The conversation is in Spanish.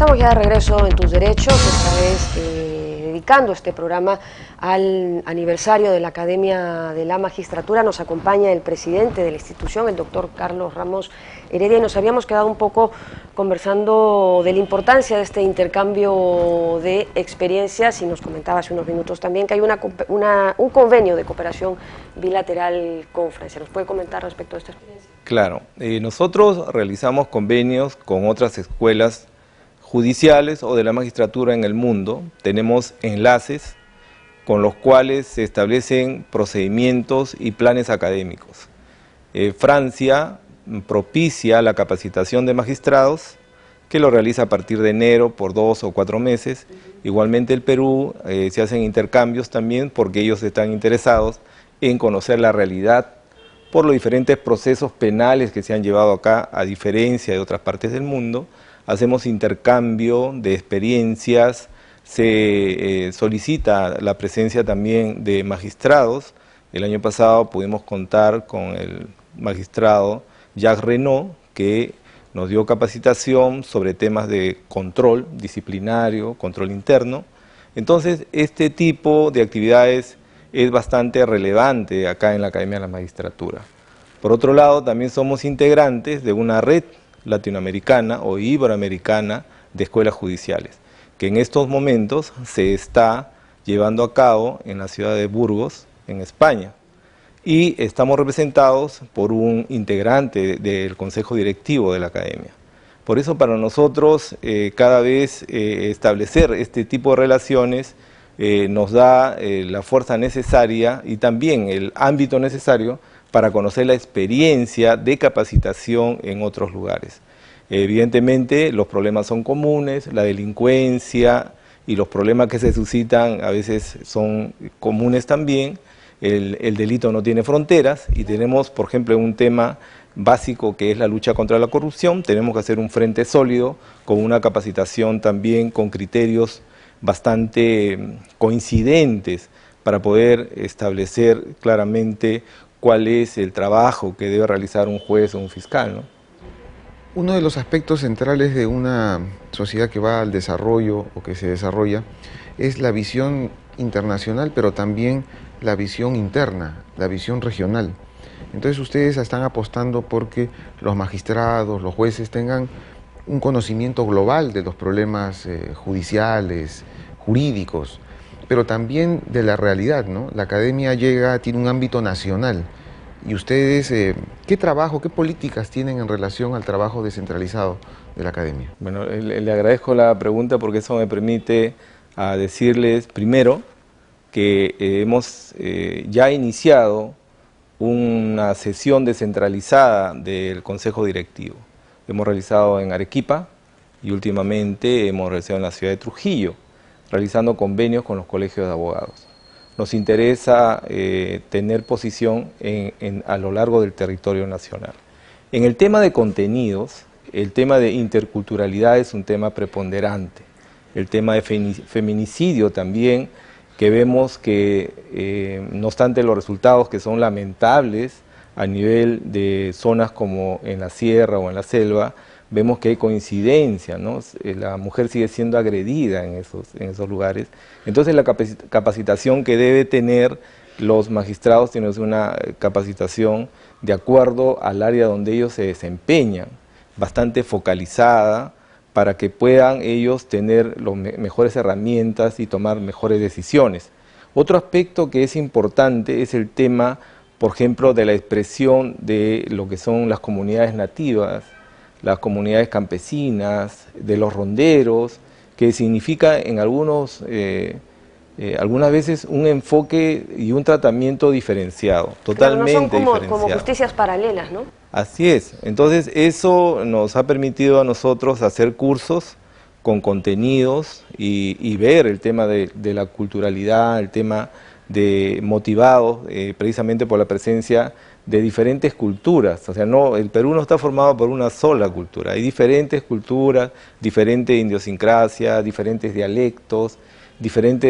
Estamos ya de regreso en Tus Derechos, esta vez eh, dedicando este programa al aniversario de la Academia de la Magistratura. Nos acompaña el presidente de la institución, el doctor Carlos Ramos Heredia, nos habíamos quedado un poco conversando de la importancia de este intercambio de experiencias y nos comentaba hace unos minutos también que hay un convenio de cooperación bilateral con Francia. ¿Nos puede comentar respecto a esta experiencia? Claro, eh, nosotros realizamos convenios con otras escuelas judiciales o de la magistratura en el mundo. Tenemos enlaces con los cuales se establecen procedimientos y planes académicos. Eh, Francia propicia la capacitación de magistrados que lo realiza a partir de enero por dos o cuatro meses. Igualmente el Perú eh, se hacen intercambios también porque ellos están interesados en conocer la realidad por los diferentes procesos penales que se han llevado acá a diferencia de otras partes del mundo hacemos intercambio de experiencias, se eh, solicita la presencia también de magistrados. El año pasado pudimos contar con el magistrado Jacques Renault, que nos dio capacitación sobre temas de control disciplinario, control interno. Entonces, este tipo de actividades es bastante relevante acá en la Academia de la Magistratura. Por otro lado, también somos integrantes de una red latinoamericana o iberoamericana de escuelas judiciales, que en estos momentos se está llevando a cabo en la ciudad de Burgos, en España. Y estamos representados por un integrante del Consejo Directivo de la Academia. Por eso para nosotros eh, cada vez eh, establecer este tipo de relaciones eh, nos da la fuerza necesaria y también el ámbito necesario para conocer la experiencia de capacitación en otros lugares. Evidentemente los problemas son comunes, la delincuencia y los problemas que se suscitan a veces son comunes también, el, delito no tiene fronteras y tenemos, por ejemplo, un tema básico que es la lucha contra la corrupción, tenemos que hacer un frente sólido con una capacitación también con criterios bastante mm, coincidentes para poder establecer claramente cuál es el trabajo que debe realizar un juez o un fiscal. ¿no? Uno de los aspectos centrales de una sociedad que va al desarrollo o que se desarrolla es la visión internacional, pero también la visión interna, la visión regional. Entonces ustedes están apostando porque los magistrados, los jueces tengan un conocimiento global de los problemas eh, judiciales, jurídicos, pero también de la realidad, ¿no? La academia llega, tiene un ámbito nacional. ¿Y ustedes eh, qué trabajo, qué políticas tienen en relación al trabajo descentralizado de la academia? Bueno, eh, le, agradezco la pregunta porque eso me permite ah, decirles primero que eh, hemos ya iniciado una sesión descentralizada del Consejo Directivo. Hemos realizado en Arequipa y últimamente hemos realizado en la ciudad de Trujillo realizando convenios con los colegios de abogados. Nos interesa eh, tener posición a lo largo del territorio nacional. En el tema de contenidos, el tema de interculturalidad es un tema preponderante. El tema de feminicidio también, que vemos que, eh, no obstante los resultados que son lamentables a nivel de zonas como en la sierra o en la selva, vemos que hay coincidencia, eh, la mujer sigue siendo agredida en esos, lugares. Entonces la capacitación que debe tener los magistrados tiene una eh, capacitación de acuerdo al área donde ellos se desempeñan, bastante focalizada para que puedan ellos tener las mejores herramientas y tomar mejores decisiones. Otro aspecto que es importante es el tema, por ejemplo, de la expresión de lo que son las comunidades nativas las comunidades campesinas, de los ronderos, que significa en algunos, eh, eh, algunas veces un enfoque y un tratamiento diferenciado, totalmente son como, justicias paralelas, ¿no? Así es. Entonces eso nos ha permitido a nosotros hacer cursos con contenidos y, ver el tema de la culturalidad, el tema de motivados eh, precisamente por la presencia de diferentes culturas. O sea, no, el Perú no está formado por una sola cultura. Hay diferentes culturas, diferentes idiosincrasias, diferentes dialectos, diferentes